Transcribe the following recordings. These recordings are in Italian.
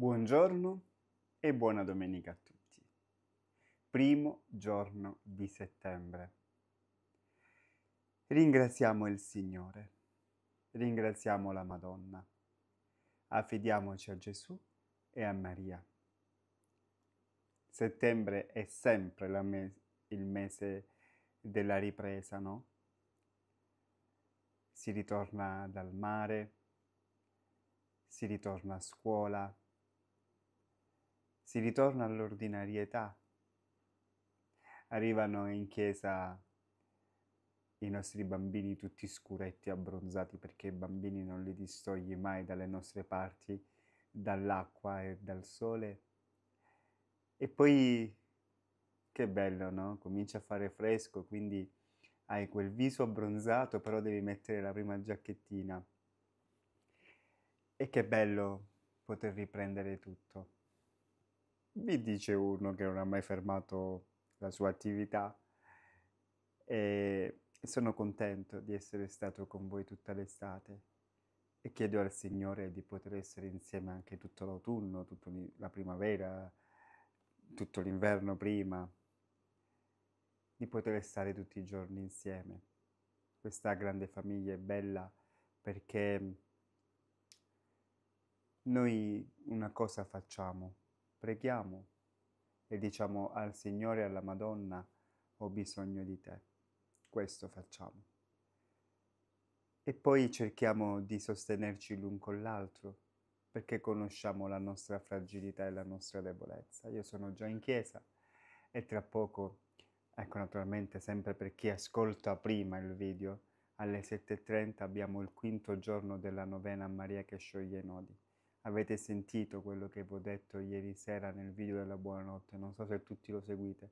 Buongiorno e buona domenica a tutti. Primo giorno di settembre. Ringraziamo il Signore, ringraziamo la Madonna, affidiamoci a Gesù e a Maria. Settembre è sempre mes- il mese della ripresa, no? Si ritorna dal mare, si ritorna a scuola, si ritorna all'ordinarietà. Arrivano in chiesa i nostri bambini tutti scuretti, abbronzati, perché i bambini non li distogli mai dalle nostre parti, dall'acqua e dal sole. E poi, che bello, no? Comincia a fare fresco, quindi hai quel viso abbronzato, però devi mettere la prima giacchettina. E che bello poter riprendere tutto mi dice uno che non ha mai fermato la sua attività e sono contento di essere stato con voi tutta l'estate e chiedo al Signore di poter essere insieme anche tutto l'autunno, tutta la primavera, tutto l'inverno prima, di poter stare tutti i giorni insieme. Questa grande famiglia è bella perché noi una cosa facciamo preghiamo e diciamo al Signore e alla Madonna ho bisogno di te. Questo facciamo. E poi cerchiamo di sostenerci l'un con l'altro perché conosciamo la nostra fragilità e la nostra debolezza. Io sono già in chiesa e tra poco, ecco naturalmente sempre per chi ascolta prima il video, alle 7.30 abbiamo il quinto giorno della novena a Maria che scioglie i nodi avete sentito quello che vi ho detto ieri sera nel video della buonanotte, non so se tutti lo seguite,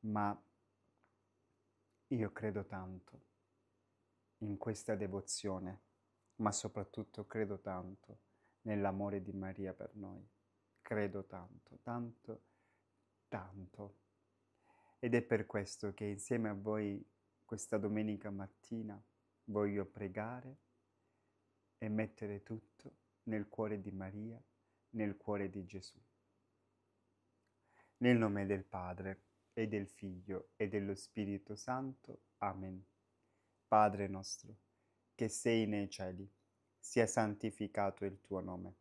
ma io credo tanto in questa devozione, ma soprattutto credo tanto nell'amore di Maria per noi. Credo tanto, tanto, tanto. Ed è per questo che insieme a voi questa domenica mattina voglio pregare e mettere tutto nel cuore di Maria, nel cuore di Gesù. Nel nome del Padre e del Figlio e dello Spirito Santo. Amen. Padre nostro, che sei nei cieli, sia santificato il tuo nome.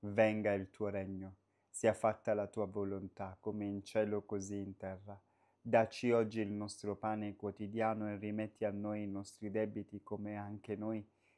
Venga il tuo regno, sia fatta la tua volontà come in cielo così in terra. Daci oggi il nostro pane quotidiano e rimetti a noi i nostri debiti come anche noi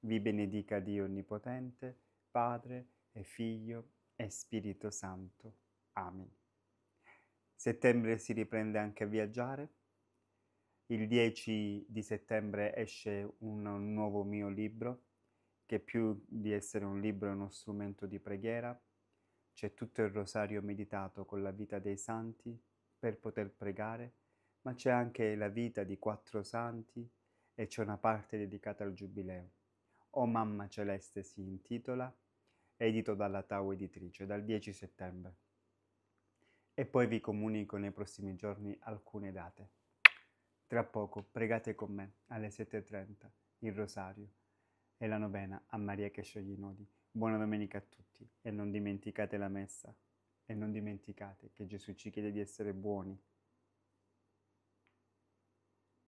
vi benedica Dio Onnipotente, Padre e Figlio e Spirito Santo. Amen. Settembre si riprende anche a viaggiare. Il 10 di settembre esce un nuovo mio libro, che più di essere un libro è uno strumento di preghiera. C'è tutto il rosario meditato con la vita dei santi per poter pregare, ma c'è anche la vita di quattro santi e c'è una parte dedicata al giubileo. O oh Mamma Celeste si intitola, edito dalla Tau Editrice dal 10 settembre. E poi vi comunico nei prossimi giorni alcune date. Tra poco pregate con me alle 7.30 il rosario e la novena a Maria che scioglie i nodi. Buona domenica a tutti e non dimenticate la messa e non dimenticate che Gesù ci chiede di essere buoni.